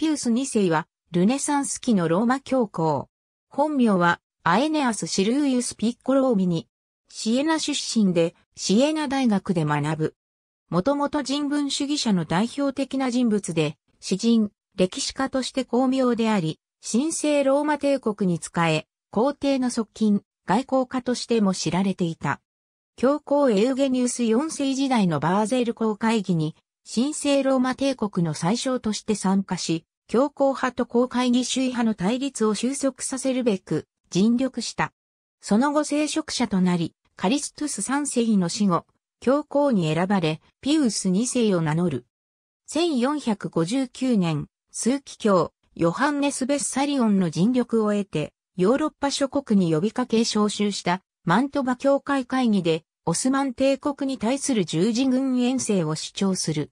ピウス2世は、ルネサンス期のローマ教皇。本名は、アエネアス・シルーユス・ピッコローミニ。シエナ出身で、シエナ大学で学ぶ。もともと人文主義者の代表的な人物で、詩人、歴史家として巧妙であり、神聖ローマ帝国に仕え、皇帝の側近、外交家としても知られていた。教皇エウゲニウス4世時代のバーゼル公会議に、神聖ローマ帝国の最小として参加し、強硬派と公会議主義派の対立を収束させるべく尽力した。その後聖職者となり、カリストゥス三世の死後、教皇に選ばれ、ピウス二世を名乗る。1459年、数奇教、ヨハンネス・ベッサリオンの尽力を得て、ヨーロッパ諸国に呼びかけ招集したマントバ教会会議で、オスマン帝国に対する十字軍遠征を主張する。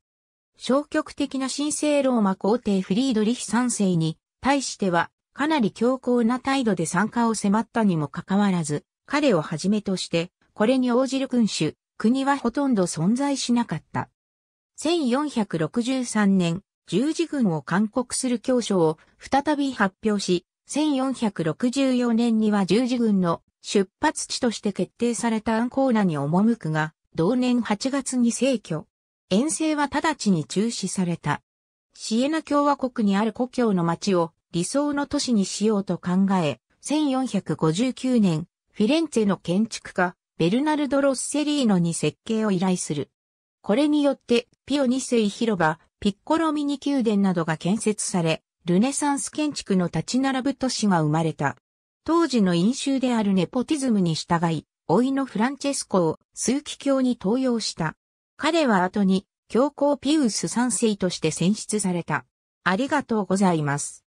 消極的な神聖ローマ皇帝フリードリヒ三世に対してはかなり強硬な態度で参加を迫ったにもかかわらず、彼をはじめとして、これに応じる君主、国はほとんど存在しなかった。1463年、十字軍を勧告する教書を再び発表し、1464年には十字軍の出発地として決定されたアンコーナに赴くが、同年8月に逝去。遠征は直ちに中止された。シエナ共和国にある故郷の町を理想の都市にしようと考え、1459年、フィレンツェの建築家、ベルナルド・ロッセリーノに設計を依頼する。これによって、ピオス世広場、ピッコロミニ宮殿などが建設され、ルネサンス建築の立ち並ぶ都市が生まれた。当時の飲酒であるネポティズムに従い、老いのフランチェスコを数奇教に登用した。彼は後に教皇ピウス3世として選出された。ありがとうございます。